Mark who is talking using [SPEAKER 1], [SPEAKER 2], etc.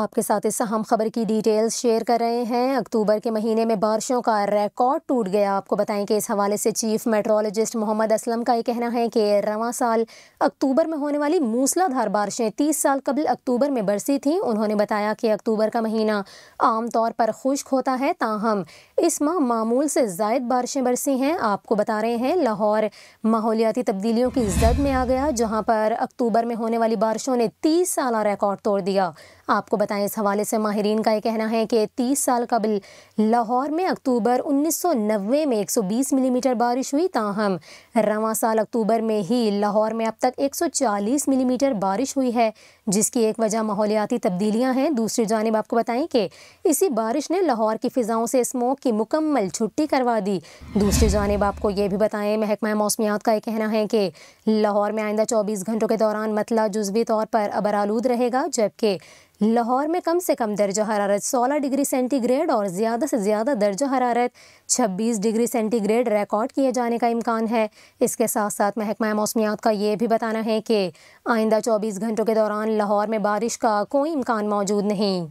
[SPEAKER 1] आपके साथ इस अहम खबर की डिटेल्स शेयर कर रहे हैं अक्टूबर के महीने में बारिशों का रिकॉर्ड टूट गया आपको बताएं कि इस हवाले से चीफ मेट्रोलॉजिस्ट मोहम्मद असलम का ये कहना है कि रवा साल अक्टूबर में होने वाली मूसलाधार बारिशें तीस साल कबल अक्टूबर में बरसी थीं उन्होंने बताया कि अक्टूबर का महीना आम तौर पर खुश्क होता है ताहम इस माह मामूल से जायद बारिशें बरसी हैं आपको बता रहे हैं लाहौर माहौलियाती तब्दीलियों की जद में आ गया जहाँ पर अक्टूबर में होने वाली बारिशों ने तीस साल रिकॉर्ड तोड़ दिया आपको बताएं इस हवाले से माहरीन का ये कहना है कि तीस साल कबल लाहौर में अक्टूबर 1990 में 120 मिलीमीटर बारिश हुई ताहम रवा साल अक्टूबर में ही लाहौर में अब तक 140 मिलीमीटर बारिश हुई है जिसकी एक वजह माहौलियाती तब्दीलियाँ हैं दूसरी जानब आपको बताएं कि इसी बारिश ने लाहौर की फ़िज़ाओं से स्मोक की मुकम्मल छुट्टी करवा दी दूसरी जानब आपको ये भी बताएं महकमा मौसमियात का ये कहना है कि लाहौर में आइंदा चौबीस घंटों के दौरान मतला जज्वी तौर पर अबरालूद रहेगा जबकि लाहौर में कम से कम दर्ज हरारत 16 डिग्री सेंटीग्रेड और ज़्यादा से ज़्यादा दर्ज हरारत 26 डिग्री सेंटीग्रेड रिकॉर्ड किए जाने का इम्कान है इसके साथ साथ महकमा मौसमियात का ये भी बताना है कि आइंदा 24 घंटों के दौरान लाहौर में बारिश का कोई इम्कान मौजूद नहीं